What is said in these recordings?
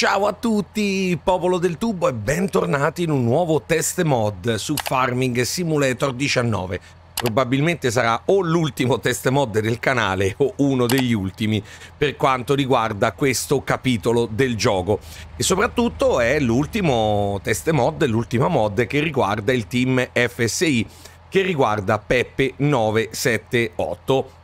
Ciao a tutti, popolo del tubo e bentornati in un nuovo test mod su Farming Simulator 19. Probabilmente sarà o l'ultimo test mod del canale o uno degli ultimi per quanto riguarda questo capitolo del gioco. E soprattutto è l'ultimo test mod, l'ultima mod che riguarda il team FSI, che riguarda Peppe 978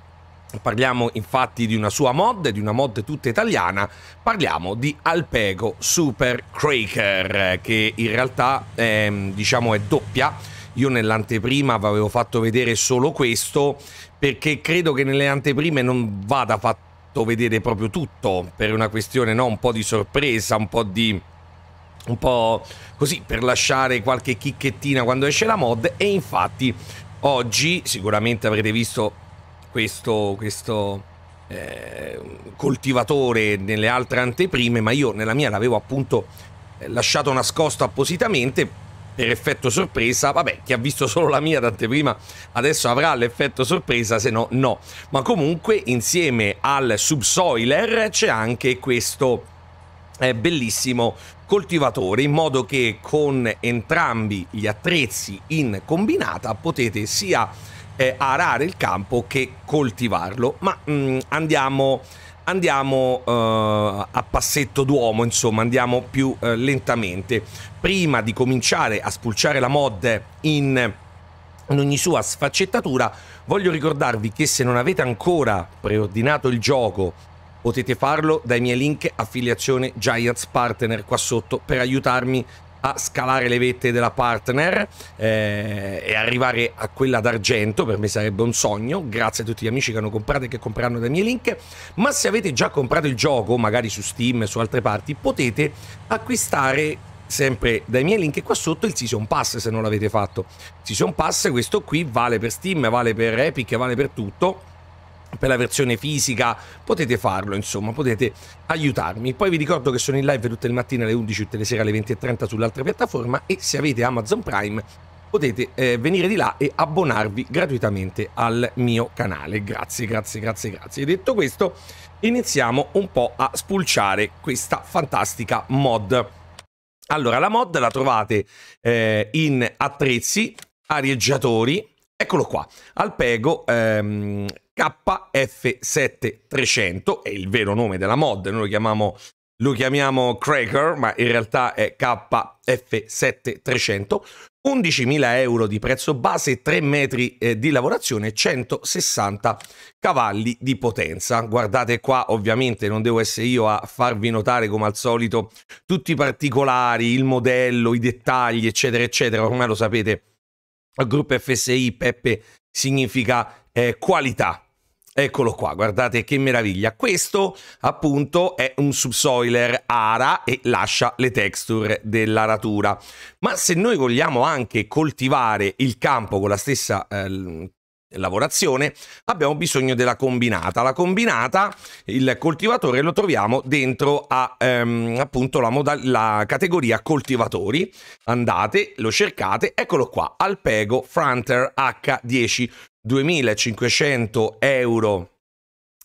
Parliamo infatti di una sua mod, di una mod tutta italiana, parliamo di Alpego Super Cracker che in realtà è, ehm, diciamo è doppia. Io nell'anteprima vi avevo fatto vedere solo questo perché credo che nelle anteprime non vada fatto vedere proprio tutto per una questione no? un po' di sorpresa, un po' di un po' così per lasciare qualche chicchettina quando esce la mod e infatti oggi sicuramente avrete visto questo, questo eh, coltivatore nelle altre anteprime, ma io nella mia l'avevo appunto eh, lasciato nascosto appositamente per effetto sorpresa. Vabbè, chi ha visto solo la mia d'anteprima adesso avrà l'effetto sorpresa, se no no. Ma comunque insieme al subsoiler c'è anche questo eh, bellissimo coltivatore in modo che con entrambi gli attrezzi in combinata potete sia eh, arare il campo che coltivarlo. Ma mh, mm, andiamo, andiamo eh, a passetto d'uomo, insomma, andiamo più eh, lentamente. Prima di cominciare a spulciare la mod in, in ogni sua sfaccettatura, voglio ricordarvi che se non avete ancora preordinato il gioco Potete farlo dai miei link affiliazione Giants Partner qua sotto per aiutarmi a scalare le vette della partner eh, e arrivare a quella d'argento, per me sarebbe un sogno, grazie a tutti gli amici che hanno comprato e che compreranno dai miei link, ma se avete già comprato il gioco, magari su Steam e su altre parti, potete acquistare sempre dai miei link qua sotto il Season Pass se non l'avete fatto. Season Pass questo qui vale per Steam, vale per Epic, vale per tutto per la versione fisica, potete farlo, insomma, potete aiutarmi. Poi vi ricordo che sono in live tutte le mattine alle 11, tutte le sere alle 20.30 sull'altra piattaforma e se avete Amazon Prime potete eh, venire di là e abbonarvi gratuitamente al mio canale. Grazie, grazie, grazie, grazie. E detto questo, iniziamo un po' a spulciare questa fantastica mod. Allora, la mod la trovate eh, in attrezzi, arieggiatori, eccolo qua, alpego, ehm, KF7300 è il vero nome della mod, noi lo chiamiamo, lo chiamiamo Cracker, ma in realtà è KF7300. 11.000 euro di prezzo base, 3 metri eh, di lavorazione, 160 cavalli di potenza. Guardate qua, ovviamente non devo essere io a farvi notare come al solito tutti i particolari, il modello, i dettagli, eccetera, eccetera. Ormai lo sapete, al gruppo FSI Peppe significa eh, qualità. Eccolo qua, guardate che meraviglia. Questo appunto è un subsoiler ara e lascia le texture dell'aratura. Ma se noi vogliamo anche coltivare il campo con la stessa eh, lavorazione, abbiamo bisogno della combinata. La combinata, il coltivatore lo troviamo dentro a ehm, appunto la, la, categoria coltivatori. Andate, lo cercate, eccolo qua, Alpego Fronter H10. 2500 euro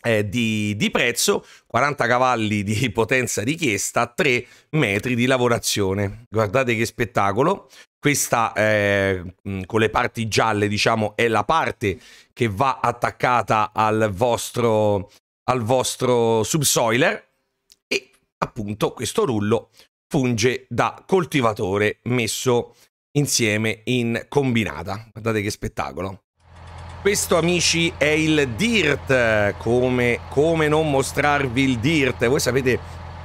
eh, di, di, prezzo, 40 cavalli di potenza richiesta, 3 metri di lavorazione. Guardate che spettacolo. Questa eh, con le parti gialle, diciamo, è la parte che va attaccata al vostro, al vostro subsoiler e appunto questo rullo funge da coltivatore messo insieme in combinata. Guardate che spettacolo. Questo amici è il DIRT, come, come, non mostrarvi il DIRT? Voi sapete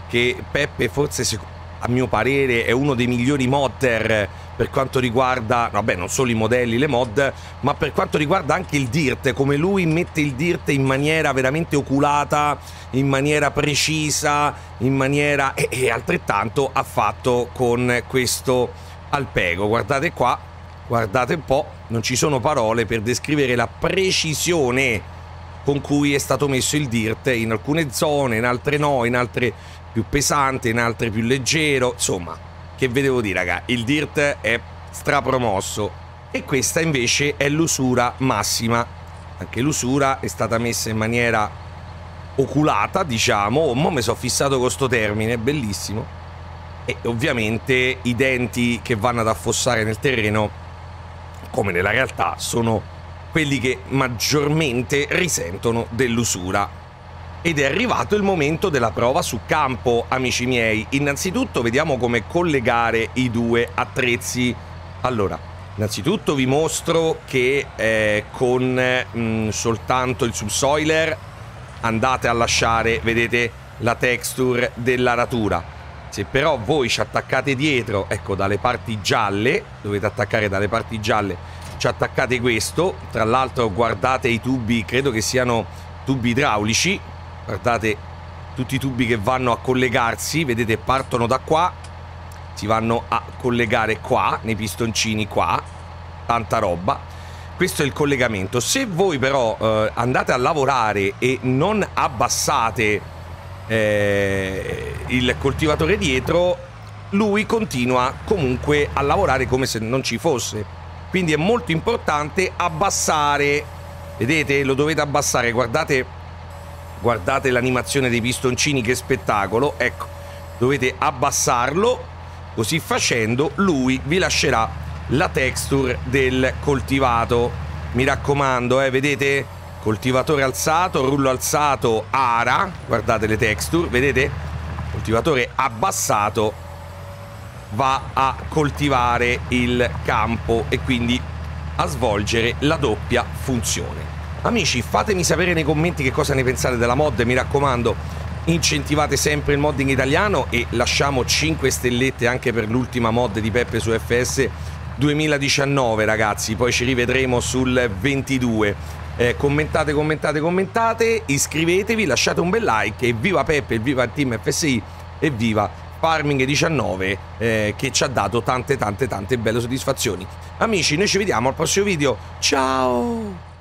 che Peppe forse a mio parere è uno dei migliori modder per quanto riguarda, vabbè non solo i modelli, le mod, ma per quanto riguarda anche il DIRT, come lui mette il DIRT in maniera veramente oculata, in maniera precisa, in maniera... e, e altrettanto ha fatto con questo alpego. Guardate qua, Guardate un po', non ci sono parole per descrivere la precisione con cui è stato messo il dirt in alcune zone, in altre no, in altre più pesante, in altre più leggero. Insomma, che ve devo dire, raga, il dirt è strapromosso e questa invece è l'usura massima. Anche l'usura è stata messa in maniera oculata, diciamo. Oh, mo mi sono fissato con sto termine, bellissimo. E ovviamente i denti che vanno ad affossare nel terreno come nella realtà sono quelli che maggiormente risentono dell'usura. Ed è arrivato il momento della prova su campo, amici miei. Innanzitutto vediamo come collegare i due attrezzi. Allora, innanzitutto vi mostro che eh, con mh, mm, soltanto il subsoiler andate a lasciare, vedete, la texture della dell'aratura se però voi ci attaccate dietro, ecco, dalle parti gialle, dovete attaccare dalle parti gialle, ci attaccate questo. Tra l'altro guardate i tubi, credo che siano tubi idraulici. Guardate tutti i tubi che vanno a collegarsi, vedete partono da qua, si vanno a collegare qua, nei pistoncini qua, tanta roba. Questo è il collegamento. Se voi però eh, andate a lavorare e non abbassate eh, il coltivatore dietro, lui continua comunque a lavorare come se non ci fosse. Quindi è molto importante abbassare, vedete, lo dovete abbassare, guardate, guardate l'animazione dei pistoncini, che spettacolo, ecco, dovete abbassarlo, così facendo lui vi lascerà la texture del coltivato. Mi raccomando, eh, vedete? coltivatore alzato, rullo alzato, ara, guardate le texture, vedete? Coltivatore abbassato va a coltivare il campo e quindi a svolgere la doppia funzione. Amici, fatemi sapere nei commenti che cosa ne pensate della mod, mi raccomando, incentivate sempre il modding italiano e lasciamo 5 stellette anche per l'ultima mod di Peppe su FS 2019 ragazzi, poi ci rivedremo sul 22. Eh, commentate, commentate, commentate, iscrivetevi, lasciate un bel like e viva Peppe, viva il team FSI e viva Farming 19 eh, che ci ha dato tante tante tante belle soddisfazioni. Amici, noi ci vediamo al prossimo video. Ciao!